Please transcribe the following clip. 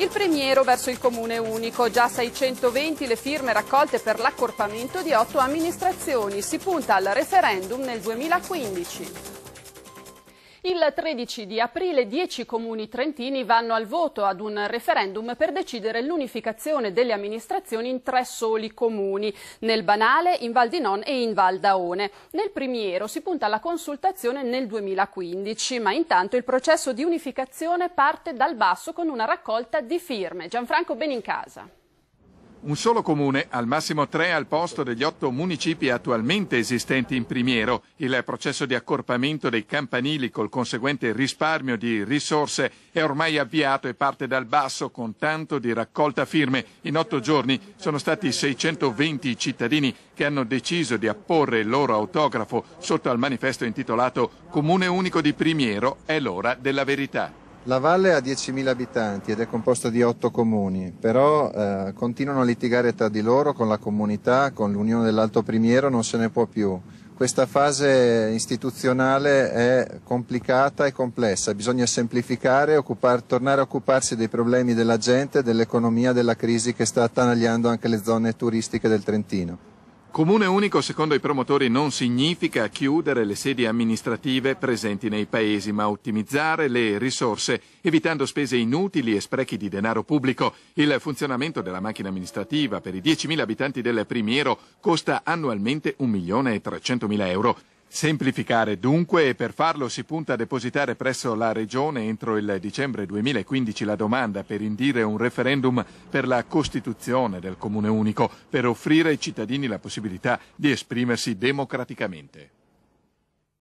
Il premiero verso il comune unico, già 620 le firme raccolte per l'accorpamento di otto amministrazioni, si punta al referendum nel 2015. Il 13 di aprile 10 comuni trentini vanno al voto ad un referendum per decidere l'unificazione delle amministrazioni in tre soli comuni, nel Banale, in Val di Non e in Val d'Aone. Nel primiero si punta alla consultazione nel 2015, ma intanto il processo di unificazione parte dal basso con una raccolta di firme. Gianfranco Benincasa. Un solo comune, al massimo tre al posto degli otto municipi attualmente esistenti in Primiero. Il processo di accorpamento dei campanili col conseguente risparmio di risorse è ormai avviato e parte dal basso con tanto di raccolta firme. In otto giorni sono stati 620 i cittadini che hanno deciso di apporre il loro autografo sotto al manifesto intitolato Comune unico di Primiero è l'ora della verità. La valle ha 10.000 abitanti ed è composta di 8 comuni, però eh, continuano a litigare tra di loro, con la comunità, con l'Unione dell'Alto Primiero, non se ne può più. Questa fase istituzionale è complicata e complessa, bisogna semplificare, occupar, tornare a occuparsi dei problemi della gente, dell'economia, della crisi che sta attanagliando anche le zone turistiche del Trentino. Comune unico secondo i promotori non significa chiudere le sedi amministrative presenti nei paesi, ma ottimizzare le risorse, evitando spese inutili e sprechi di denaro pubblico. Il funzionamento della macchina amministrativa per i 10.000 abitanti del Primiero costa annualmente 1.300.000 euro. Semplificare dunque e per farlo si punta a depositare presso la Regione entro il dicembre 2015 la domanda per indire un referendum per la costituzione del Comune unico, per offrire ai cittadini la possibilità di esprimersi democraticamente.